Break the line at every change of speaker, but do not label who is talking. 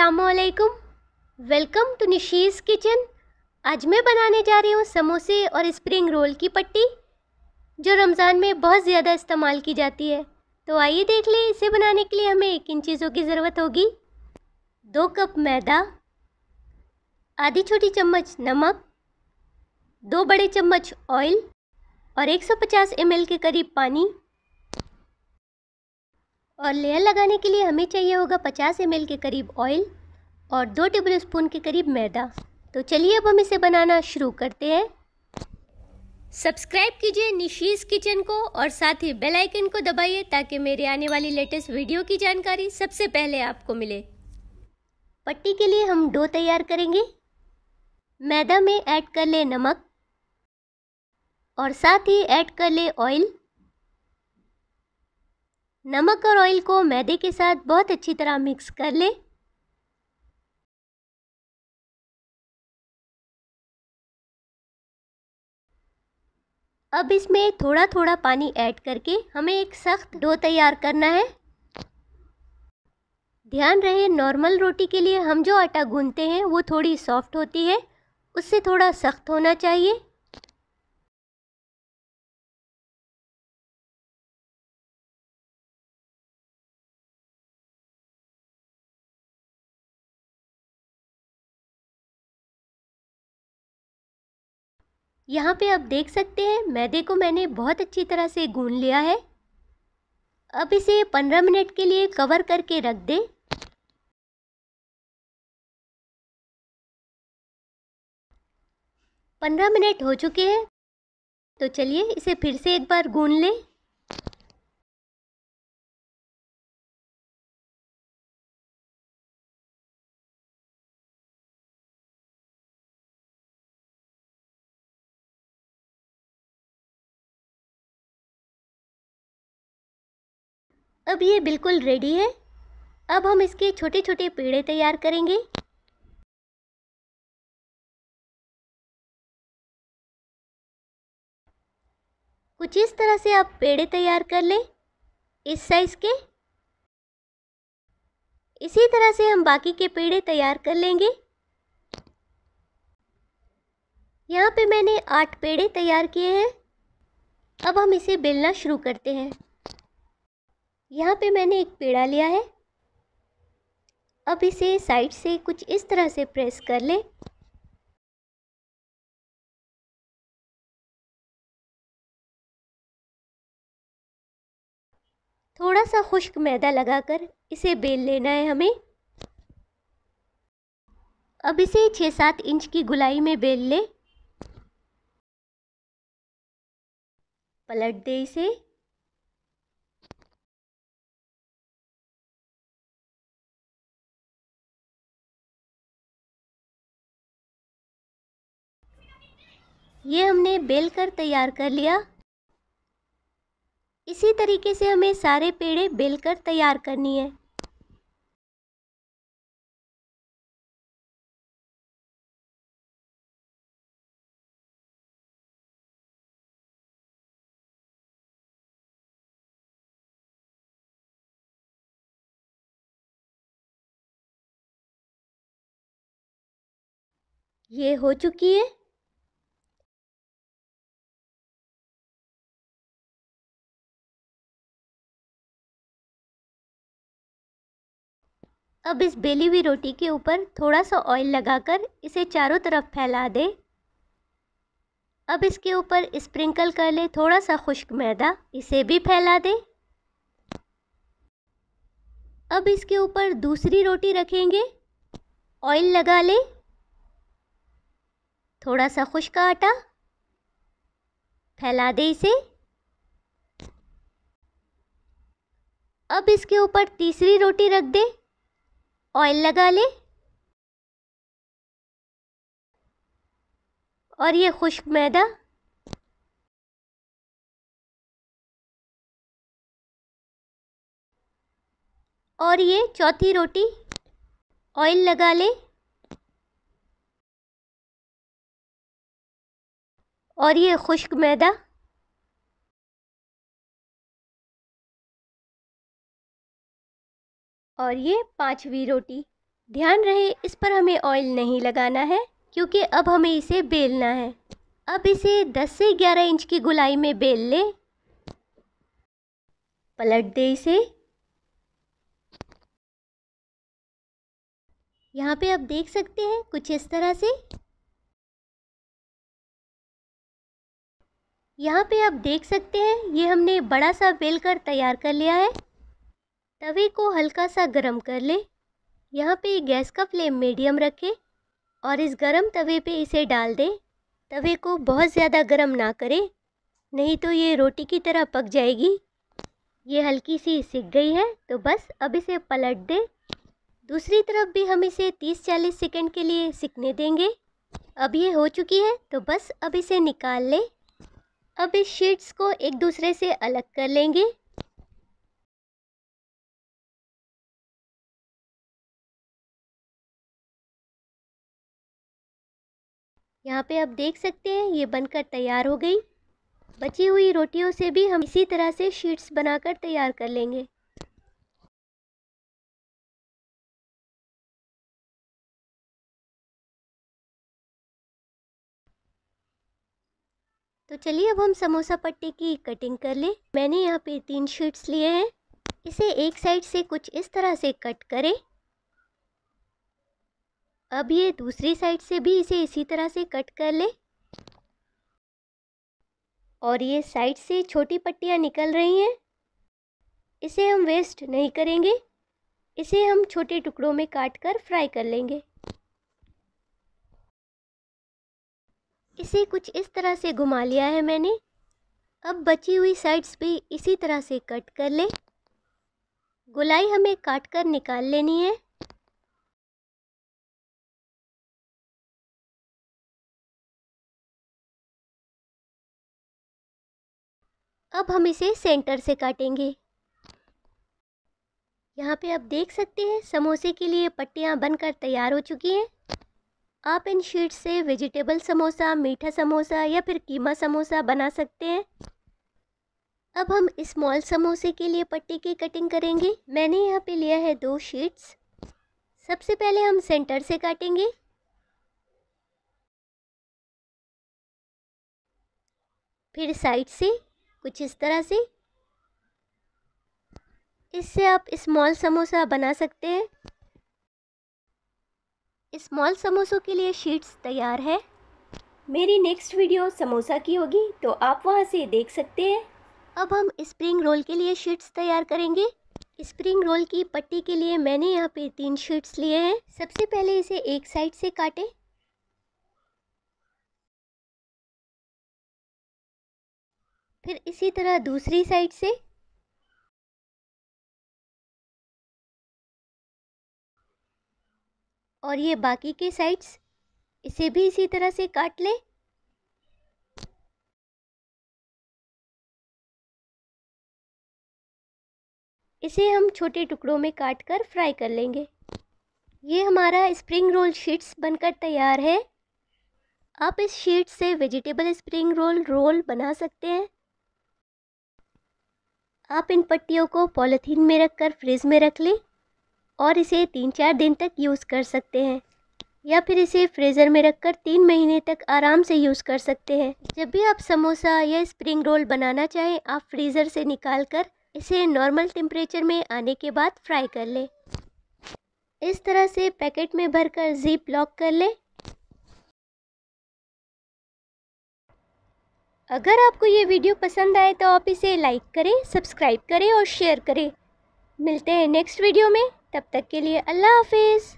असलकुम welcome to निशीज़ kitchen आज मैं बनाने जा रही हूँ समोसे और स्प्रिंग रोल की पट्टी जो रमज़ान में बहुत ज़्यादा इस्तेमाल की जाती है तो आइए देख लें इसे बनाने के लिए हमें किन चीज़ों की ज़रूरत होगी दो कप मैदा आधी छोटी चम्मच नमक दो बड़े चम्मच ऑयल और 150 सौ के करीब पानी और लेयर लगाने के लिए हमें चाहिए होगा 50 एम के करीब ऑयल और दो टेबल स्पून के करीब मैदा तो चलिए अब हम इसे बनाना शुरू करते हैं सब्सक्राइब कीजिए निशीज किचन को और साथ ही बेल आइकन को दबाइए ताकि मेरे आने वाली लेटेस्ट वीडियो की जानकारी सबसे पहले आपको मिले पट्टी के लिए हम डो तैयार करेंगे मैदा में ऐड कर ले नमक और साथ ही ऐड कर ले ऑयल नमक और ऑयल को मैदे के साथ
बहुत अच्छी तरह मिक्स कर लें अब इसमें
थोड़ा थोड़ा पानी ऐड करके हमें एक सख्त डो तैयार करना है ध्यान रहे नॉर्मल रोटी के लिए हम जो आटा गूंथते हैं वो थोड़ी सॉफ्ट होती
है उससे थोड़ा सख्त होना चाहिए यहाँ पे आप देख सकते हैं मैदे को मैंने
बहुत अच्छी तरह से गून लिया है अब इसे 15 मिनट के लिए कवर करके
रख दें पंद्रह मिनट हो चुके हैं तो चलिए इसे फिर से एक बार गून लें अब ये बिल्कुल रेडी है अब हम इसके छोटे छोटे पेड़े तैयार करेंगे कुछ इस तरह से आप पेड़े तैयार कर लें इस साइज़ के
इसी तरह से हम बाकी के पेड़े तैयार कर लेंगे यहाँ पे मैंने आठ पेड़े तैयार किए हैं अब हम इसे बेलना शुरू करते हैं यहाँ पे मैंने एक पेड़ा लिया है
अब इसे साइड से कुछ इस तरह से प्रेस कर लें थोड़ा सा खुश्क मैदा लगाकर इसे
बेल लेना है हमें अब इसे छः सात इंच
की गुलाई में बेल ले पलट दे इसे ये हमने बेल कर तैयार कर लिया इसी तरीके से हमें सारे पेड़े बेल कर तैयार करनी है ये हो चुकी है अब इस बेली हुई रोटी के ऊपर थोड़ा सा ऑयल लगाकर इसे चारों
तरफ फैला दे अब इसके ऊपर स्प्रिंकल कर ले थोड़ा सा खुश्क मैदा इसे भी फैला दे अब इसके ऊपर दूसरी रोटी रखेंगे ऑयल लगा लें थोड़ा सा खुश्क आटा फैला दे इसे अब इसके ऊपर तीसरी रोटी
रख दे ऑयल लगा ले और ये खुश्क मैदा और ये चौथी रोटी ऑयल लगा ले और ये खुश्क मैदा और ये पांचवी रोटी ध्यान रहे इस पर हमें ऑयल नहीं लगाना है
क्योंकि अब हमें इसे बेलना है अब इसे 10 से 11 इंच की गुलाई में बेल लें पलट दे इसे
यहाँ पे आप देख सकते हैं कुछ इस तरह से यहाँ पे आप देख सकते
हैं ये हमने बड़ा सा बेल कर तैयार कर लिया है तवे को हल्का सा गरम कर ले यहाँ पे गैस का फ्लेम मीडियम रखें और इस गरम तवे पे इसे डाल दें तवे को बहुत ज़्यादा गरम ना करें नहीं तो ये रोटी की तरह पक जाएगी ये हल्की सी सिक गई है तो बस अब इसे पलट दें दूसरी तरफ भी हम इसे 30-40 सेकंड के लिए सिकने देंगे अब ये हो चुकी है तो बस अब इसे निकाल लें अब इस शीट्स को एक
दूसरे से अलग कर लेंगे यहाँ पे आप देख सकते हैं ये बनकर तैयार हो गई बची हुई रोटियों से भी हम इसी तरह से शीट्स बनाकर तैयार कर लेंगे तो चलिए अब हम समोसा पट्टी की
कटिंग कर लें मैंने यहाँ पे तीन शीट्स लिए हैं इसे एक साइड से कुछ इस तरह से कट करें अब ये दूसरी साइड से भी इसे इसी तरह से कट कर ले और ये साइड से छोटी पट्टियाँ निकल रही हैं इसे हम वेस्ट नहीं करेंगे इसे हम छोटे टुकड़ों में काट कर फ्राई कर लेंगे इसे कुछ इस तरह से घुमा लिया है मैंने अब बची हुई साइड्स भी इसी तरह से कट कर ले गुलाई हमें काट कर
निकाल लेनी है अब हम इसे सेंटर से काटेंगे यहाँ पे आप देख
सकते हैं समोसे के लिए पट्टियाँ बनकर तैयार हो चुकी हैं आप इन शीट से वेजिटेबल समोसा मीठा समोसा या फिर कीमा समोसा बना सकते हैं अब हम स्मॉल समोसे के लिए पट्टी की कटिंग करेंगे मैंने यहाँ पे लिया है दो शीट्स सबसे पहले हम सेंटर से काटेंगे फिर साइड से कुछ इस तरह से इससे आप स्मॉल समोसा बना सकते हैं स्मॉल समोसों के लिए शीट्स तैयार है मेरी नेक्स्ट वीडियो समोसा की होगी तो आप वहाँ से देख सकते हैं अब हम स्प्रिंग रोल के लिए शीट्स तैयार करेंगे स्प्रिंग रोल की पट्टी के लिए मैंने यहाँ पे तीन शीट्स लिए हैं सबसे पहले इसे एक साइड से काटें
फिर इसी तरह दूसरी साइड से और ये बाकी के साइड्स इसे भी इसी तरह से काट लें इसे हम छोटे टुकड़ों में काट कर
फ्राई कर लेंगे ये हमारा स्प्रिंग रोल शीट्स बनकर तैयार है आप इस शीट से वेजिटेबल स्प्रिंग रोल रोल बना सकते हैं आप इन पट्टियों को पॉलीथीन में रखकर फ्रिज में रख लें और इसे तीन चार दिन तक यूज़ कर सकते हैं या फिर इसे फ्रीज़र में रखकर तीन महीने तक आराम से यूज़ कर सकते हैं जब भी आप समोसा या स्प्रिंग रोल बनाना चाहें आप फ्रीज़र से निकाल कर इसे नॉर्मल टेम्परेचर में आने के बाद फ्राई कर लें इस तरह से पैकेट में भरकर जीप लॉक कर लें अगर आपको ये वीडियो पसंद आए तो आप इसे लाइक करें सब्सक्राइब करें और शेयर करें मिलते हैं नेक्स्ट वीडियो में
तब तक के लिए अल्लाह हाफिज़